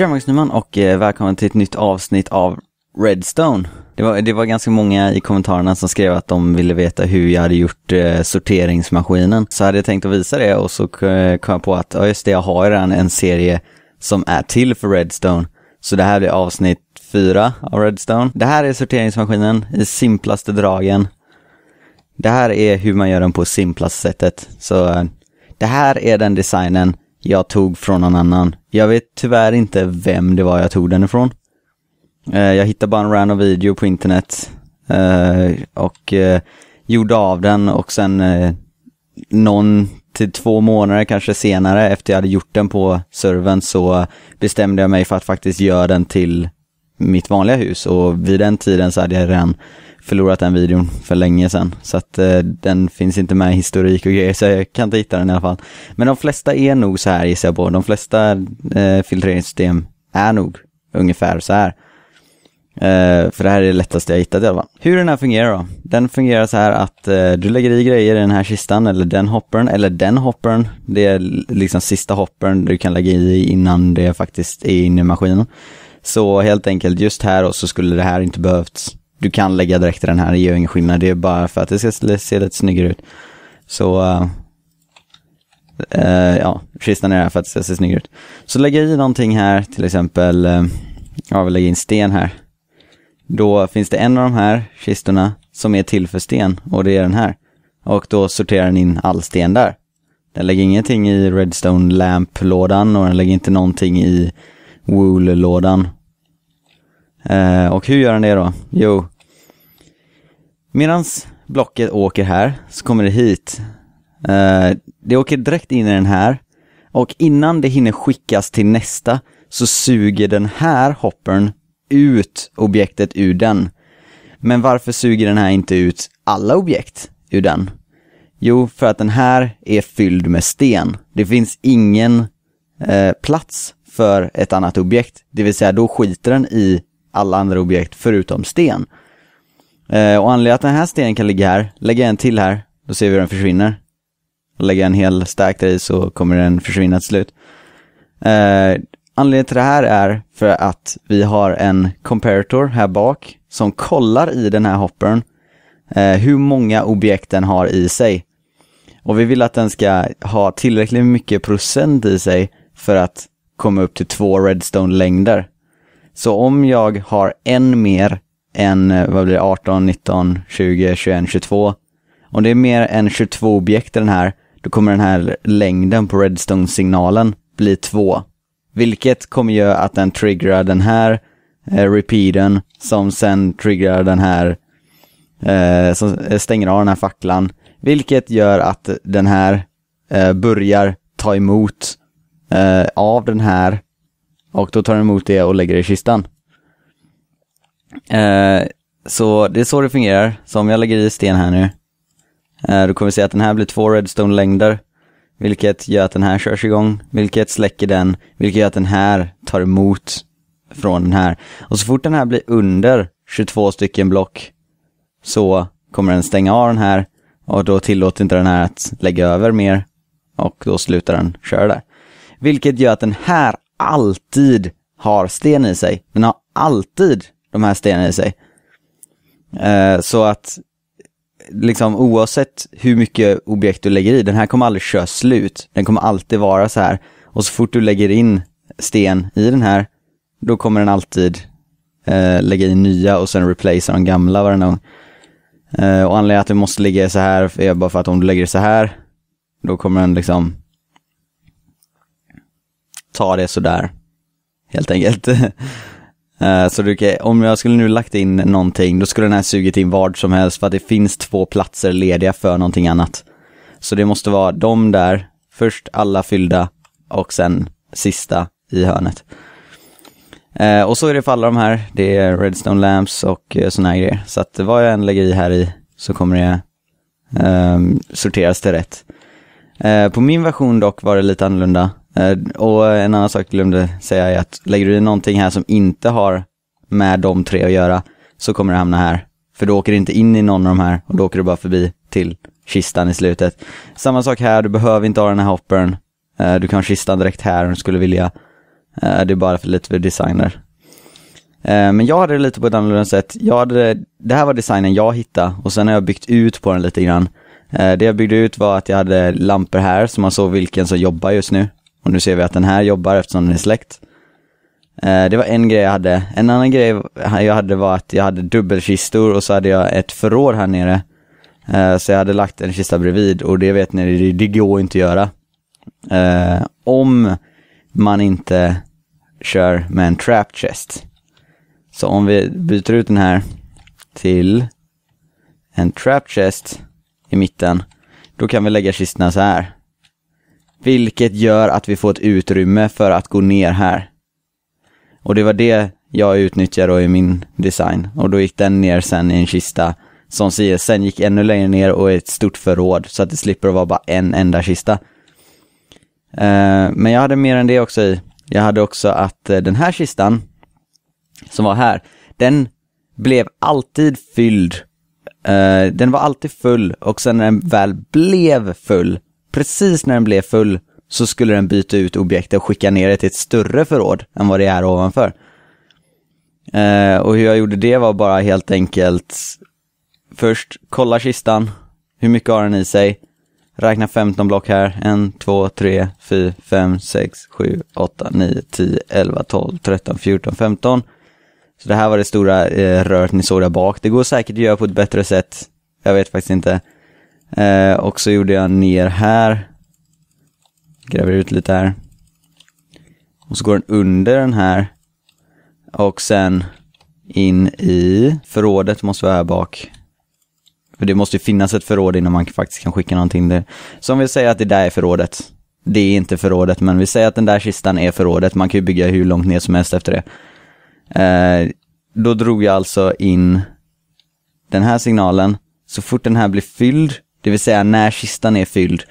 Tjena Magnus Nyman och eh, välkommen till ett nytt avsnitt av Redstone. Det var, det var ganska många i kommentarerna som skrev att de ville veta hur jag hade gjort eh, sorteringsmaskinen. Så hade jag tänkt att visa det och så eh, kom jag på att, ja just det, jag har redan en serie som är till för Redstone. Så det här blir avsnitt fyra av Redstone. Det här är sorteringsmaskinen i simplaste dragen. Det här är hur man gör den på simplaste sättet. Så eh, det här är den designen jag tog från någon annan. Jag vet tyvärr inte vem det var jag tog den ifrån. Eh, jag hittade bara en random video på internet eh, och eh, gjorde av den och sen någon till två månader kanske senare efter jag hade gjort den på servern så bestämde jag mig för att faktiskt göra den till mitt vanliga hus och vid den tiden så hade jag redan förlorat den videon för länge sedan. Så att eh, den finns inte med i historik och grejer, så jag kan inte hitta den i alla fall. Men de flesta är nog så här gissar jag på. De flesta eh, filtreringssystem är nog ungefär så här. Eh, för det här är det lättaste jag hittat i alla fall. Hur den här fungerar då? Den fungerar så här att eh, du lägger i grejer i den här kistan eller den hoppern eller den hoppern. Det är liksom sista hoppern du kan lägga i innan det faktiskt är inne i maskinen. Så helt enkelt just här då så skulle det här inte behövts du kan lägga direkt i den här, det gör ingen skillnad. Det är bara för att det ska se lite snyggare ut. Så, uh, uh, ja, kistan är här för att det ska se snyggare ut. Så lägger jag i någonting här, till exempel, uh, ja, vi lägger in sten här. Då finns det en av de här kistorna som är till för sten och det är den här. Och då sorterar den in all sten där. Den lägger ingenting i Redstone Lamp-lådan och den lägger inte någonting i Wool-lådan. Eh, och hur gör den det då? Jo, Medan blocket åker här så kommer det hit. Eh, det åker direkt in i den här och innan det hinner skickas till nästa så suger den här hoppern ut objektet ur den. Men varför suger den här inte ut alla objekt ur den? Jo, för att den här är fylld med sten. Det finns ingen eh, plats för ett annat objekt, det vill säga då skiter den i alla andra objekt förutom sten. Eh, och anledningen att den här stenen kan ligga här, lägger jag en till här, då ser vi hur den försvinner. Lägger jag en hel stack där i så kommer den försvinna till slut. Eh, anledningen till det här är för att vi har en comparator här bak som kollar i den här hoppern eh, hur många objekt den har i sig. Och vi vill att den ska ha tillräckligt mycket procent i sig för att komma upp till två redstone-längder. Så om jag har en mer än, eh, vad blir det, 18, 19, 20, 21, 22. Om det är mer än 22 objekt i den här, då kommer den här längden på redstone-signalen bli 2. Vilket kommer göra att den triggerar den här eh, repeaten som sen triggerar den här, eh, som eh, stänger av den här facklan. Vilket gör att den här eh, börjar ta emot eh, av den här och då tar den emot det och lägger det i kistan. Eh, så det är så det fungerar. Så om jag lägger i sten här nu, eh, då kommer vi se att den här blir två redstone-längder, vilket gör att den här körs igång, vilket släcker den, vilket gör att den här tar emot från den här. Och så fort den här blir under 22 stycken block så kommer den stänga av den här och då tillåter inte den här att lägga över mer och då slutar den köra där. Vilket gör att den här alltid har sten i sig. Den har alltid de här stenarna i sig. Eh, så att, liksom oavsett hur mycket objekt du lägger i, den här kommer aldrig köra slut. Den kommer alltid vara så här. Och så fort du lägger in sten i den här, då kommer den alltid eh, lägga i nya och sen replacea de gamla varenda eh, gång. och anledningen att du måste ligga så här är bara för att om du lägger det så här, då kommer den liksom ta det sådär, helt enkelt. Eh, så du kan, om jag skulle nu lagt in någonting, då skulle den här sugit in vad som helst för att det finns två platser lediga för någonting annat. Så det måste vara de där, först alla fyllda och sen sista i hörnet. Eh, och så är det för alla de här, det är Redstone Lamps och eh, såna här grejer. Så att vad jag än lägger i här i så kommer det eh, sorteras till rätt. Eh, på min version dock var det lite annorlunda. Eh, och en annan sak jag glömde säga är att lägger du in någonting här som inte har med de tre att göra så kommer det hamna här. För då åker det inte in i någon av de här och då åker du bara förbi till kistan i slutet. Samma sak här, du behöver inte ha den här hoppern. Eh, du kan ha kistan direkt här om du skulle vilja. Eh, det är bara för lite för designer. Men jag hade det lite på ett annorlunda sätt. Jag hade, det här var designen jag hittade och sen har jag byggt ut på den lite grann. Det jag byggde ut var att jag hade lampor här så man såg vilken som jobbar just nu. Och nu ser vi att den här jobbar eftersom den är släckt eh, Det var en grej jag hade. En annan grej jag hade var att jag hade dubbelkistor och så hade jag ett förråd här nere. Eh, så jag hade lagt en kista bredvid och det vet ni, det går inte att göra. Eh, om man inte kör med en trap chest. Så om vi byter ut den här till en trap chest i mitten, då kan vi lägga kistorna så här. Vilket gör att vi får ett utrymme för att gå ner här. Och det var det jag utnyttjade då i min design. Och då gick den ner sen i en kista som säger, sen gick ännu längre ner och ett stort förråd så att det slipper att vara bara en enda kista. Eh, men jag hade mer än det också i. Jag hade också att eh, den här kistan, som var här, den blev alltid fylld. Eh, den var alltid full och sen när den väl blev full precis när den blev full så skulle den byta ut objektet och skicka ner det till ett större förråd än vad det är ovanför. Eh, och hur jag gjorde det var bara helt enkelt först kolla kistan, hur mycket har den i sig? Räkna 15 block här, 1, 2, 3, 4, 5, 6, 7, 8, 9, 10, 11, 12, 13, 14, 15. Så det här var det stora eh, röret ni såg där bak. Det går säkert att göra på ett bättre sätt. Jag vet faktiskt inte. Eh, och så gjorde jag ner här. Gräver ut lite här. Och så går den under den här. Och sen in i förrådet måste vara här bak. För det måste ju finnas ett förråd innan man faktiskt kan skicka någonting där. Så om vi säger att det där är förrådet. Det är inte förrådet, men vi säger att den där kistan är förrådet. Man kan ju bygga hur långt ner som helst efter det. Eh, då drog jag alltså in den här signalen. Så fort den här blir fylld det vill säga när kistan är fylld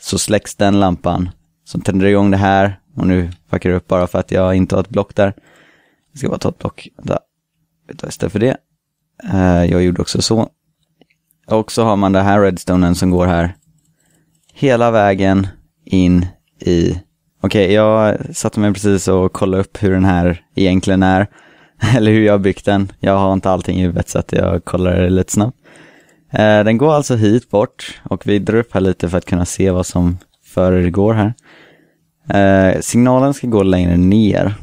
så släcks den lampan som tänder igång det här. Och nu fuckar jag upp bara för att jag inte har ett block där. Jag ska bara ta ett block. Vänta, Istället för det. Eh, jag gjorde också så. Och så har man den här redstonen som går här. Hela vägen in i... Okej, okay, jag satte mig precis och kollade upp hur den här egentligen är. Eller hur jag har byggt den. Jag har inte allting i huvudet så att jag kollar det lite snabbt. Eh, den går alltså hit bort och vi drar upp här lite för att kunna se vad som föregår här. Eh, signalen ska gå längre ner.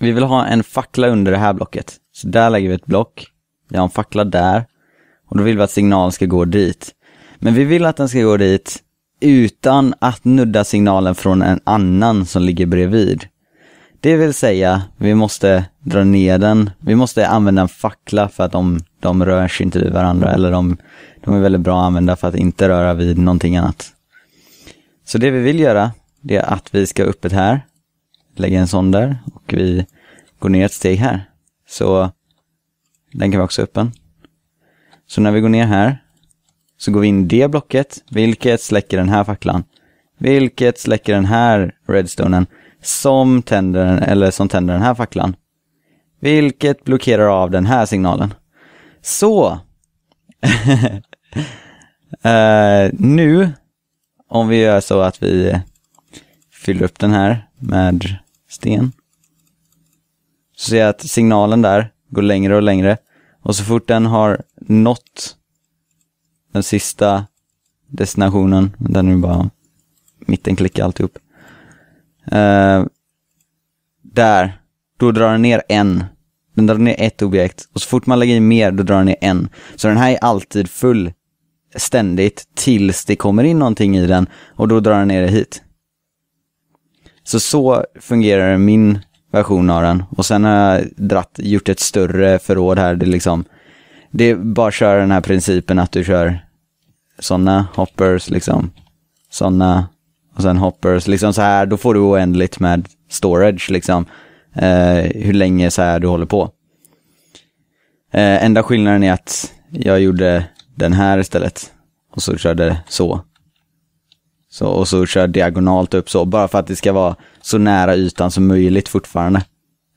Vi vill ha en fackla under det här blocket. Så där lägger vi ett block. Vi har en fackla där. Och då vill vi att signalen ska gå dit. Men vi vill att den ska gå dit utan att nudda signalen från en annan som ligger bredvid. Det vill säga, vi måste dra ner den, vi måste använda en fackla för att de, de rör sig inte vid varandra eller de, de är väldigt bra att använda för att inte röra vid någonting annat. Så det vi vill göra, det är att vi ska öppet här, lägga en sån där och vi går ner ett steg här. Så den kan vara också öppen. Så när vi går ner här så går vi in i det blocket, vilket släcker den här facklan. Vilket släcker den här redstonen som tänder, eller som tänder den här facklan. Vilket blockerar av den här signalen. Så, uh, nu, om vi gör så att vi fyller upp den här med sten. Så ser jag att signalen där går längre och längre. Och så fort den har nått den sista destinationen, där nu bara mitten klickar alltihop, Eh, där, då drar den ner en. Den drar ner ett objekt och så fort man lägger i mer då drar den ner en. Så den här är alltid full ständigt tills det kommer in någonting i den och då drar den ner det hit. Så så fungerar min version av den. Och sen har jag dratt, gjort ett större förråd här. Det, liksom, det är bara att köra den här principen att du kör sådana hoppers, liksom. Sådana och sen hoppers, liksom så här, då får du oändligt med storage liksom. Eh, hur länge så här du håller på. Eh, enda skillnaden är att jag gjorde den här istället och så körde så. så. Och så kör diagonalt upp så, bara för att det ska vara så nära ytan som möjligt fortfarande.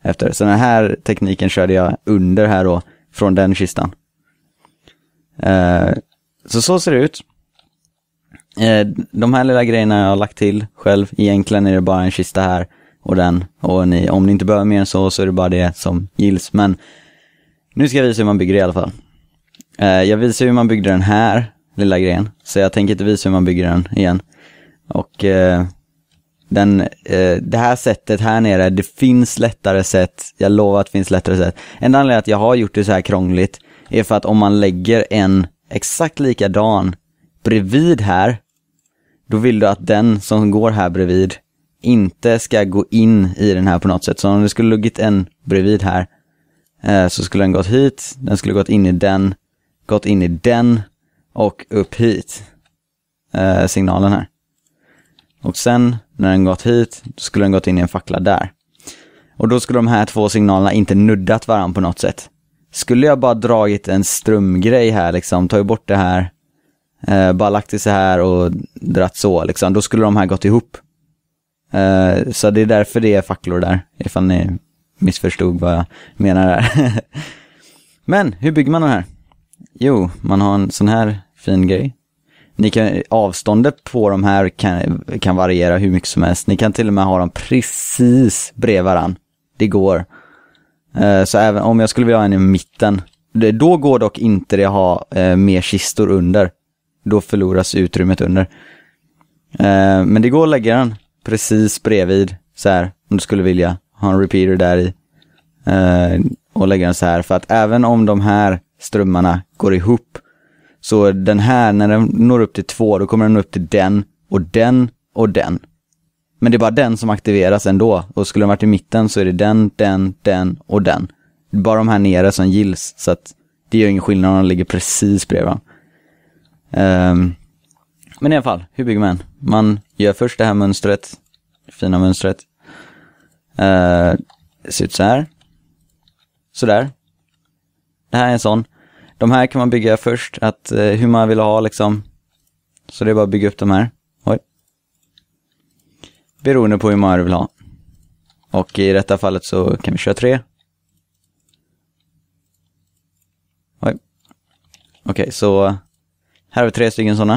Efter. Så den här tekniken körde jag under här då, från den kistan. Eh, så så ser det ut. Eh, de här lilla grejerna jag har lagt till själv, egentligen är det bara en kista här och den och ni, om ni inte behöver mer än så, så är det bara det som gills. Men nu ska jag visa hur man bygger det i alla fall. Eh, jag visar hur man byggde den här lilla grejen, så jag tänker inte visa hur man bygger den igen. Och eh, den, det här sättet här nere, det finns lättare sätt, jag lovar att det finns lättare sätt. En anledning att jag har gjort det så här krångligt är för att om man lägger en exakt likadan bredvid här då vill du att den som går här bredvid inte ska gå in i den här på något sätt. Så om det skulle luggit en bredvid här eh, så skulle den gått hit, den skulle gått in i den, gått in i den och upp hit. Eh, signalen här. Och sen när den gått hit då skulle den gått in i en fackla där. Och då skulle de här två signalerna inte nuddat varandra på något sätt. Skulle jag bara dragit en strömgrej här liksom, tagit bort det här eh, bara lagt det så här och dratt så liksom, då skulle de här gått ihop. Eh, så det är därför det är facklor där, ifall ni missförstod vad jag menar där. Men, hur bygger man den här? Jo, man har en sån här fin grej. Ni kan, avståndet på de här kan, kan variera hur mycket som helst. Ni kan till och med ha dem precis bredvid varandra. Det går. Eh, så även om jag skulle vilja ha en i mitten, då går dock inte det att ha eh, mer kistor under då förloras utrymmet under. Eh, men det går att lägga den precis bredvid, så här, om du skulle vilja ha en repeater där i. Eh, och lägga den så här, för att även om de här strömmarna går ihop, så den här, när den når upp till två, då kommer den upp till den och den och den. Men det är bara den som aktiveras ändå. Och skulle den varit i mitten så är det den, den, den och den. Det är Bara de här nere som gills. Så att det gör ingen skillnad om den ligger precis bredvid varandra. Um, men i alla fall, hur bygger man? Man gör först det här mönstret, fina mönstret. Uh, ser ut så här. Sådär. Det här är en sån. De här kan man bygga först, att uh, hur man vill ha liksom. Så det är bara att bygga upp de här. Oj. Beroende på hur många du vill ha. Och i detta fallet så kan vi köra tre. Oj. Okej, okay, så här har vi tre stycken sådana.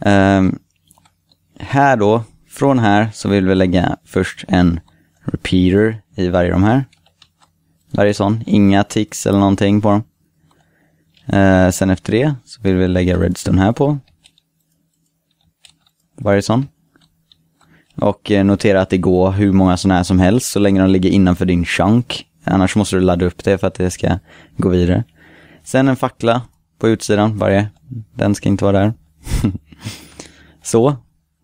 Um, ehm, här då, från här så vill vi lägga först en repeater i varje de här. Varje sån, inga ticks eller någonting på dem. Uh, sen efter det så vill vi lägga redstone här på. Varje sån. Och eh, notera att det går hur många sådana här som helst så länge de ligger innanför din chunk. Annars måste du ladda upp det för att det ska gå vidare. Sen en fackla på utsidan, varje. Den ska inte vara där. så.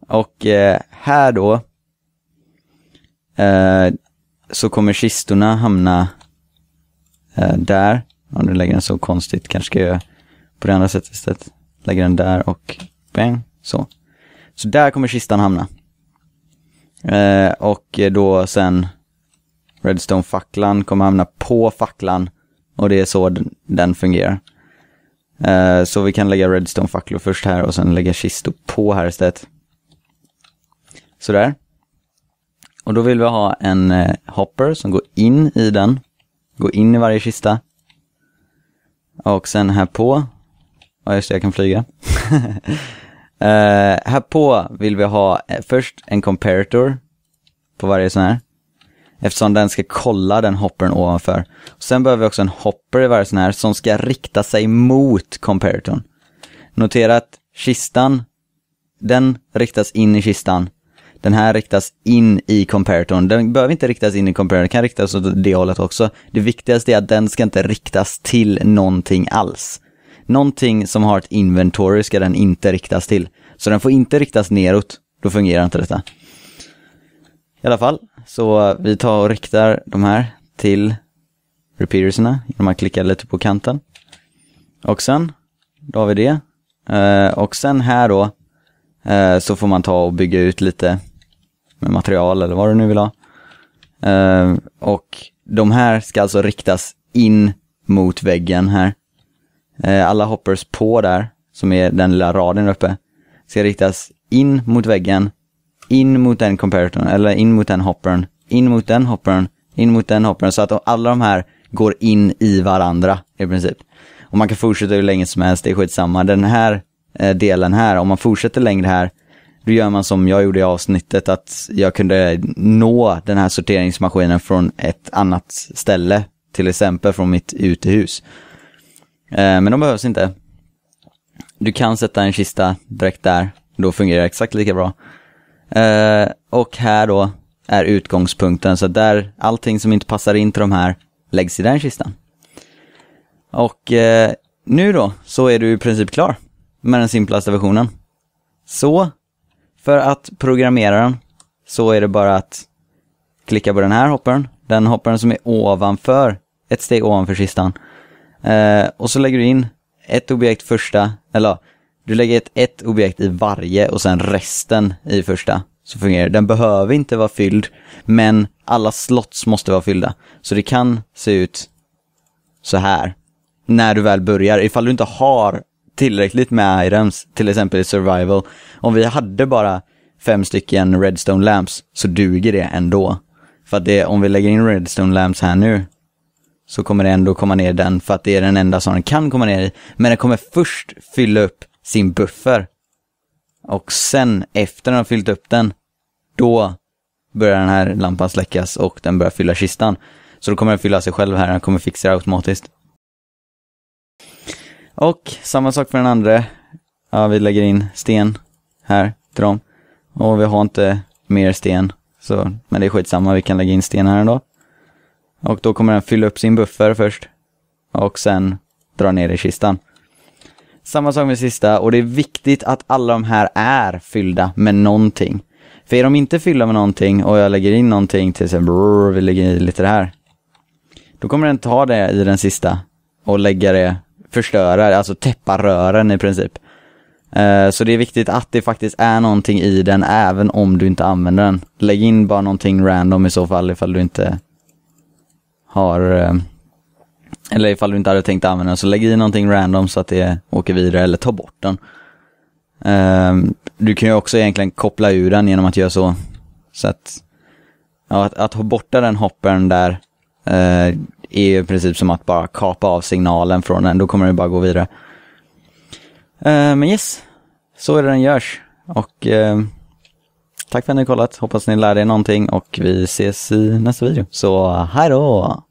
Och eh, här då eh, så kommer kistorna hamna eh, där. Om du lägger den så konstigt kanske ska jag göra på det andra sättet istället. Lägger den där och bang, så. Så där kommer kistan hamna. Eh, och då sen Redstone-facklan kommer hamna på facklan och det är så den, den fungerar. Eh, så vi kan lägga redstone-facklor först här och sen lägga kistor på här istället. Sådär. Och då vill vi ha en eh, hopper som går in i den. Går in i varje kista. Och sen här på. Ja just det, jag kan flyga. uh, här på vill vi ha först en comparator på varje sån här. Eftersom den ska kolla den hoppern ovanför. Sen behöver vi också en hopper i varje sån här som ska rikta sig mot comparatorn. Notera att kistan, den riktas in i kistan. Den här riktas in i comparatorn. Den behöver inte riktas in i comparatorn, den kan riktas åt det hållet också. Det viktigaste är att den ska inte riktas till någonting alls. Någonting som har ett inventory ska den inte riktas till. Så den får inte riktas neråt, då fungerar inte detta. I alla fall, så vi tar och riktar de här till repeaterserna genom att klicka lite på kanten. Och sen, då har vi det. Eh, och sen här då, eh, så får man ta och bygga ut lite med material eller vad du nu vill ha. Eh, och de här ska alltså riktas in mot väggen här. alla hoppers på där, som är den lilla raden uppe, ska riktas in mot väggen in mot den comparatorn, eller in mot den hoppern, in mot den hoppern, in mot den hoppern. Så att alla de här går in i varandra i princip. Och man kan fortsätta hur länge som helst, det är skitsamma. Den här eh, delen här, om man fortsätter längre här, då gör man som jag gjorde i avsnittet, att jag kunde nå den här sorteringsmaskinen från ett annat ställe, till exempel från mitt utehus. Eh, men de behövs inte. Du kan sätta en kista direkt där, då fungerar det exakt lika bra. Eh, och här då är utgångspunkten, så där allting som inte passar in till de här läggs i den kistan. Och eh, nu då, så är du i princip klar med den simplaste versionen. Så, för att programmera den, så är det bara att klicka på den här hopparen, den hopparen som är ovanför, ett steg ovanför kistan. Eh, och så lägger du in ett objekt första, eller du lägger ett, ett objekt i varje och sen resten i första. Så fungerar det. Den behöver inte vara fylld, men alla slots måste vara fyllda. Så det kan se ut så här. När du väl börjar, ifall du inte har tillräckligt med items, till exempel i survival. Om vi hade bara fem stycken redstone lamps så duger det ändå. För att det, om vi lägger in redstone lamps här nu så kommer det ändå komma ner den för att det är den enda som den kan komma ner i. Men den kommer först fylla upp sin buffer. Och sen, efter den har fyllt upp den, då börjar den här lampan släckas och den börjar fylla kistan. Så då kommer den fylla sig själv här, den kommer fixa det automatiskt. Och samma sak för den andra. Ja, vi lägger in sten här till dem. Och vi har inte mer sten, så, men det är skitsamma, vi kan lägga in sten här ändå. Och då kommer den fylla upp sin buffer först. Och sen dra ner i kistan. Samma sak med sista, och det är viktigt att alla de här är fyllda med någonting. För är de inte fyllda med någonting och jag lägger in någonting till exempel, brr, vi lägger i lite det här. Då kommer den ta det i den sista och lägga det, förstöra, alltså täppa rören i princip. Eh, så det är viktigt att det faktiskt är någonting i den även om du inte använder den. Lägg in bara någonting random i så fall ifall du inte har eh, eller ifall du inte hade tänkt använda den, så lägg i någonting random så att det åker vidare eller ta bort den. Uh, du kan ju också egentligen koppla ur den genom att göra så. Så att, ja, att, att ha borta den hoppern där uh, är ju i princip som att bara kapa av signalen från den, då kommer den bara gå vidare. Uh, men yes, så är det den görs. Och ehm, tack för att ni har kollat, hoppas ni lärde er någonting och vi ses i nästa video. Så hej då!